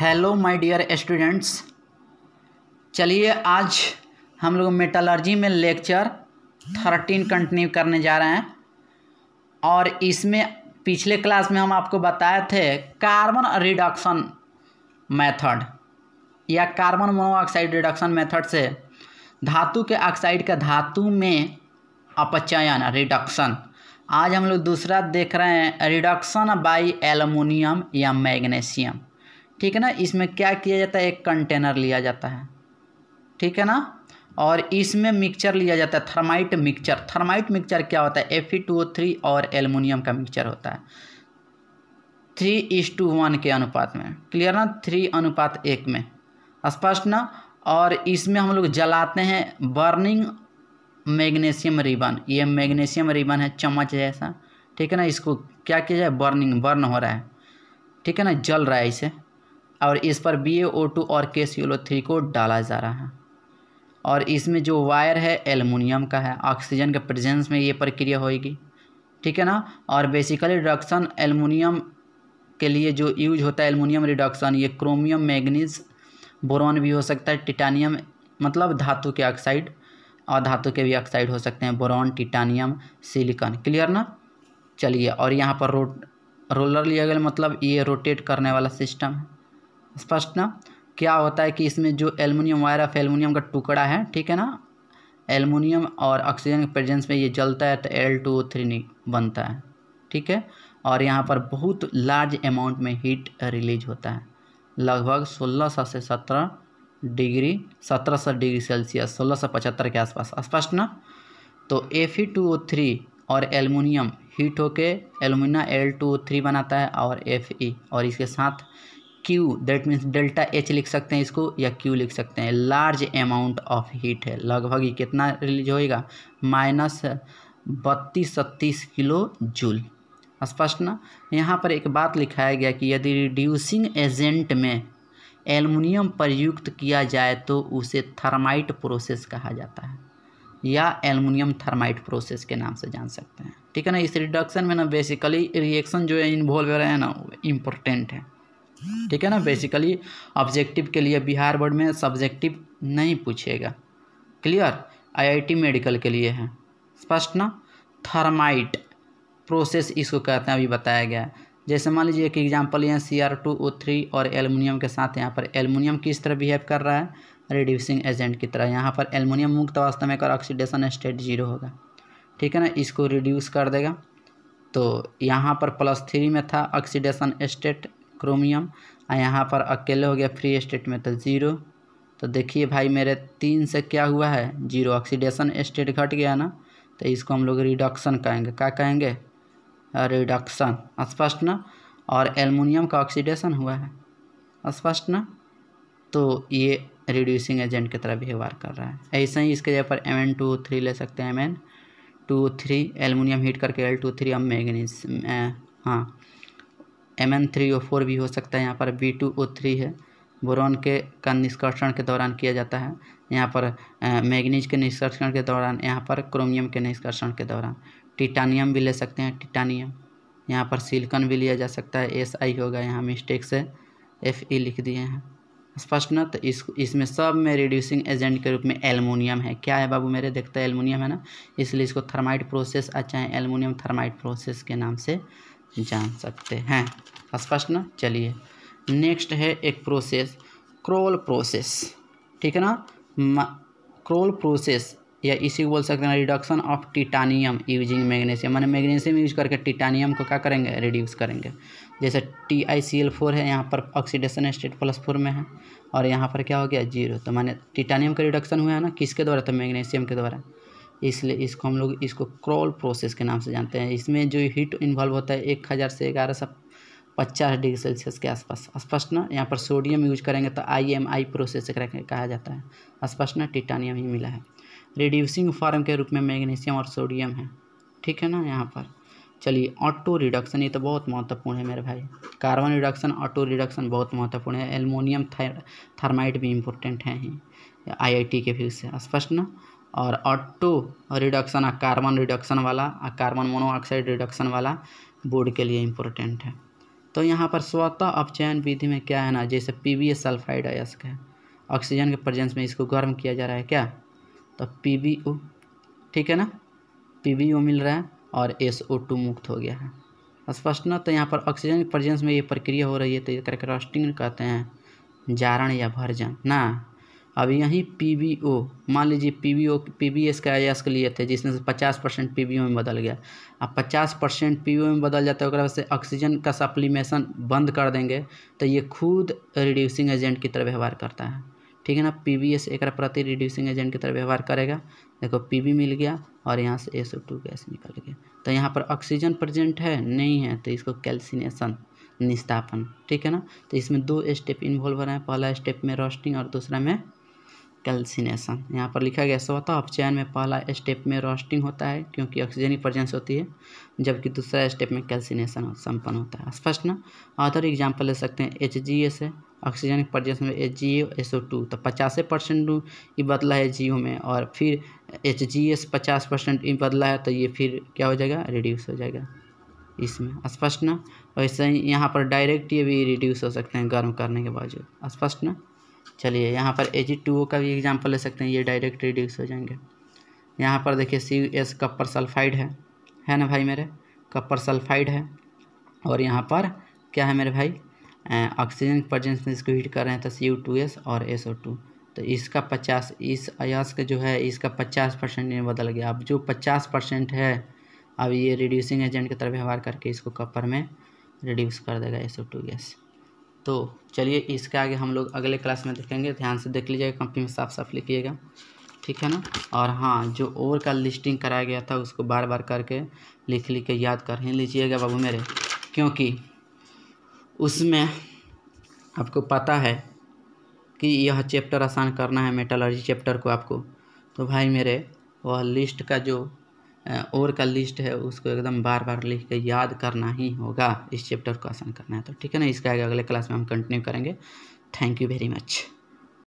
hello my dear students चलिए आज हम लोग मेटलर्जी में लेक्चर थर्टीन कंटिन्यू करने जा रहे हैं और इसमें पिछले क्लास में हम आपको बताए थे कार्बन रिडक्शन मेथड या कार्बन मोनोऑक्साइड रिडक्शन मेथड से धातु के ऑक्साइड का धातु में अपचयन रिडक्शन आज हम लोग दूसरा देख रहे हैं रिडक्शन बाई एलुमिनियम या मैग्नीशियम ठीक है ना इसमें क्या किया जाता है एक कंटेनर लिया जाता है ठीक है ना और इसमें मिक्सचर लिया जाता है थर्माइट मिक्सचर थर्माइट मिक्सचर क्या होता है एफ और एलमोनियम का मिक्सचर होता है थ्री इस टू वन के अनुपात में क्लियर ना थ्री अनुपात एक में स्पष्ट ना और इसमें हम लोग जलाते हैं बर्निंग मैग्नीशियम रिबन ये मैग्नीशियम रिबन है चम्मच जैसा ठीक है ना इसको क्या किया जाए बर्निंग बर्न हो रहा है ठीक है ना जल रहा है इसे और इस पर बी ओ टू और के सी ओ थ्री को डाला जा रहा है और इसमें जो वायर है एलमिनियम का है ऑक्सीजन के प्रेजेंस में ये प्रक्रिया होगी ठीक है ना और बेसिकली रिडक्शन एलमिनियम के लिए जो यूज होता है एलमिनियम रिडक्शन ये क्रोमियम मैग्नीज बोरॉन भी हो सकता है टिटानियम मतलब धातु के ऑक्साइड और धातु के भी ऑक्साइड हो सकते हैं बोरॉन टिटानियम सिलिकॉन क्लियर ना चलिए और यहाँ पर रोट रोलर लिया गया मतलब ये रोटेट करने वाला सिस्टम है स्पष्ट ना क्या होता है कि इसमें जो एलमिनियम वायर ऑफ एलमिनियम का टुकड़ा है ठीक है ना एलमिनियम और ऑक्सीजन के प्रेजेंस में ये जलता है तो एल टू थ्री बनता है ठीक है और यहाँ पर बहुत लार्ज अमाउंट में हीट रिलीज होता है लगभग सोलह सौ से सत्रह डिग्री सत्रह सौ डिग्री सेल्सियस सोलह सौ पचहत्तर के आसपास स्पष्ट ना तो F E two O three और एलमिनियम हीट होके एलुमिना एल टू थ्री बनाता है और एफ ई और इसके साथ Q that means delta H लिख सकते हैं इसको या क्यू लिख सकते हैं लार्ज अमाउंट ऑफ हीट है लगभग ये कितना रिलीज होएगा माइनस बत्तीस छत्तीस किलो जूल स्पष्ट ना यहाँ पर एक बात लिखाया गया कि यदि रिड्यूसिंग एजेंट में एल्युमिनियम प्रयुक्त किया जाए तो उसे थर्माइट प्रोसेस कहा जाता है या एल्युमिनियम थर्माइट प्रोसेस के नाम से जान सकते हैं ठीक है ना इस रिडक्शन में ना बेसिकली रिएक्शन जो है इन्वॉल्व रहे हैं ना इम्पोर्टेंट है ठीक है ना बेसिकली ऑब्जेक्टिव के लिए बिहार बोर्ड में सब्जेक्टिव नहीं पूछेगा क्लियर आईआईटी मेडिकल के लिए है स्पष्ट ना थर्माइट प्रोसेस इसको कहते हैं अभी बताया गया है जैसे मान लीजिए कि एग्जाम्पल यहाँ C R two O three और एलमिनियम के साथ यहाँ पर एलमिनियम किस तरह बिहेव कर रहा है रिड्यूसिंग एजेंट की तरह यहाँ पर एलमिनियम मुक्त अवस्था में कर ऑक्सीडेशन स्टेट जीरो होगा ठीक है ना इसको रिड्यूस कर देगा तो यहाँ पर प्लस थ्री में था ऑक्सीडेशन स्टेट क्रोमियम और यहाँ पर अकेले हो गया फ्री स्टेट में तो ज़ीरो तो देखिए भाई मेरे तीन से क्या हुआ है जीरो ऑक्सीडेशन स्टेट घट गया ना तो इसको हम लोग रिडक्शन कहेंगे क्या कहेंगे रिडक्शन स्पष्ट ना और एलमिनियम का ऑक्सीडेशन हुआ है स्पष्ट ना तो ये रिड्यूसिंग एजेंट की तरह व्यवहार कर रहा है ऐसे ही इसके जगह पर एम एन टू थ्री ले सकते हैं M N two three aluminium heat करके एल टू थ्री हम मैगनीज हाँ M N three O four भी हो सकता है यहाँ पर बी टू ओ थ्री है बोरॉन के का निष्कर्षण के दौरान किया जाता है यहाँ पर मैग्नीज के निष्कर्षण के दौरान यहाँ पर क्रोमियम के निष्कर्षण के दौरान टिटानियम भी ले सकते हैं टिटानियम यहाँ पर सिलकन भी लिया जा सकता है एस आई होगा यहाँ मिस्टेक से एफ ई e लिख दिए हैं स्पष्ट न इस इसमें सब में रिड्यूसिंग एजेंट के रूप में एलमोनियम है क्या है बाबू मेरे देखते हैं एलमोनियम है ना इसलिए इसको थर्माइट प्रोसेस अच्छा है एलमोनियम थर्माइट प्रोसेस के नाम से जान सकते हैं स्पष्ट ना चलिए नेक्स्ट है एक प्रोसेस क्रोल प्रोसेस ठीक है ना क्रोल प्रोसेस या इसी को बोल सकते हैं reduction of titanium using magnesium मैंने मैग्नीशियम यूज करके टिटानियम को क्या करेंगे रिड्यूस करेंगे जैसे T I C L four है यहाँ पर ऑक्सीडेशन स्टेट प्लस फोर में है और यहाँ पर क्या हो गया जीरो तो मैंने टिटानियम का रिडक्शन हुआ है ना किसके द्वारा तो मैग्नीशियम के द्वारा इसलिए इसको हम लोग इसको क्रॉल प्रोसेस के नाम से जानते हैं इसमें जो हीट इन्वॉल्व होता है एक हज़ार से ग्यारह सौ पचास डिग्री सेल्सियस के आसपास स्पष्ट ना यहाँ पर सोडियम यूज करेंगे तो आई एम आई प्रोसेस कहा जाता है स्पष्ट ना टिटानियम ही मिला है रिड्यूसिंग फॉर्म के रूप में मैग्नीशियम और सोडियम है ठीक है ना यहाँ पर चलिए ऑटो रिडक्शन ये तो बहुत महत्वपूर्ण है मेरे भाई कार्बन रिडक्शन ऑटो रिडक्शन बहुत महत्वपूर्ण है एलमोनियम थर्माइट भी इम्पोर्टेंट है ही आईआईटी के व्यू से स्पष्ट ना और ऑटो रिडक्शन आ कार्बन रिडक्शन वाला आ कार्बन मोनोऑक्साइड रिडक्शन वाला बोर्ड के लिए इम्पोर्टेंट है तो यहाँ पर स्वतः अपचयन विधि में क्या है ना जैसे पी वी एस सल्फाइड अयस्क है ऑक्सीजन के प्रजेंस में इसको गर्म किया जा रहा है क्या तो पी वी ओ ठीक है ना पी वी ओ मिल रहा है और एस ओ टू मुक्त हो गया है स्पष्ट न तो यहाँ पर ऑक्सीजन के प्रजेंस में ये प्रक्रिया हो रही है तो ये करके रॉस्टिंग कहते हैं जारण या भर्जन ना अब यहीं पी ओ मान लीजिए P V O P B S का आई एस के लिए थे जिसमें से पचास परसेंट पी ओ में बदल गया अब पचास परसेंट पी ओ में बदल जाता है वजह से ऑक्सीजन का सप्लीमेशन बंद कर देंगे तो ये खुद रिड्यूसिंग एजेंट की तरह व्यवहार करता है ठीक है ना पी बी एस एक प्रति रिड्यूसिंग एजेंट की तरह व्यवहार करेगा देखो पी मिल गया और यहाँ से एस ओ टू गैस निकल गया तो यहाँ पर ऑक्सीजन प्रजेंट है नहीं है तो इसको कैल्सिनेशन निस्तापन ठीक है ना तो इसमें दो स्टेप इन्वॉल्व हो रहे हैं पहला स्टेप में रोस्टिंग और दूसरा में कैल्सिनेशन यहाँ पर लिखा गया स्वतः अपचयन में पहला स्टेप में रोस्टिंग होता है क्योंकि ऑक्सीजन की प्रजेंस होती है जबकि दूसरा स्टेप में कैल्सिनेशन संपन्न होता है स्पष्ट ना अदर एग्जाम्पल ले सकते हैं एच जी ए से ऑक्सीजन की में H G S O two तो पचास परसेंट ये बदला है जी में और फिर एच जी एस पचास परसेंट ये बदला है तो ये फिर क्या हो जाएगा रिड्यूस हो जाएगा इसमें स्पष्ट ना वैसे ही यहाँ पर डायरेक्ट ये भी रिड्यूस हो सकते हैं गर्म करने के बावजूद स्पष्ट ना चलिए यहाँ पर ए जी टू ओ का भी एग्जाम्पल ले सकते हैं ये डायरेक्ट रिड्यूस हो जाएंगे यहाँ पर देखिए सी एस कपर सल्फाइड है है ना भाई मेरे कपर सल्फाइड है और यहाँ पर क्या है मेरे भाई ऑक्सीजन प्रजेंस में इसको हीट कर रहे हैं तो सी टू एस और एस ओ टू तो इसका पचास इस अयास का जो है इसका पचास परसेंट बदल गया अब जो पचास परसेंट है अब ये रिड्यूसिंग एजेंट की तरह व्यवहार करके इसको कपर में रिड्यूस कर देगा एस ओ टू गैस तो चलिए इसके आगे हम लोग अगले क्लास में देखेंगे ध्यान से देख लीजिएगा कंपनी में साफ साफ लिखिएगा ठीक है ना और हाँ जो ओवर का लिस्टिंग कराया गया था उसको बार बार करके लिख लिख के याद कर ही लीजिएगा बाबू मेरे क्योंकि उसमें आपको पता है कि यह चैप्टर आसान करना है मेटालॉजी चैप्टर को आपको तो भाई मेरे वह लिस्ट का जो और का लिस्ट है उसको एकदम बार बार लिख के याद करना ही होगा इस चैप्टर को आसान करना है तो ठीक है ना इसका आगे अगले क्लास में हम कंटिन्यू करेंगे थैंक यू वेरी मच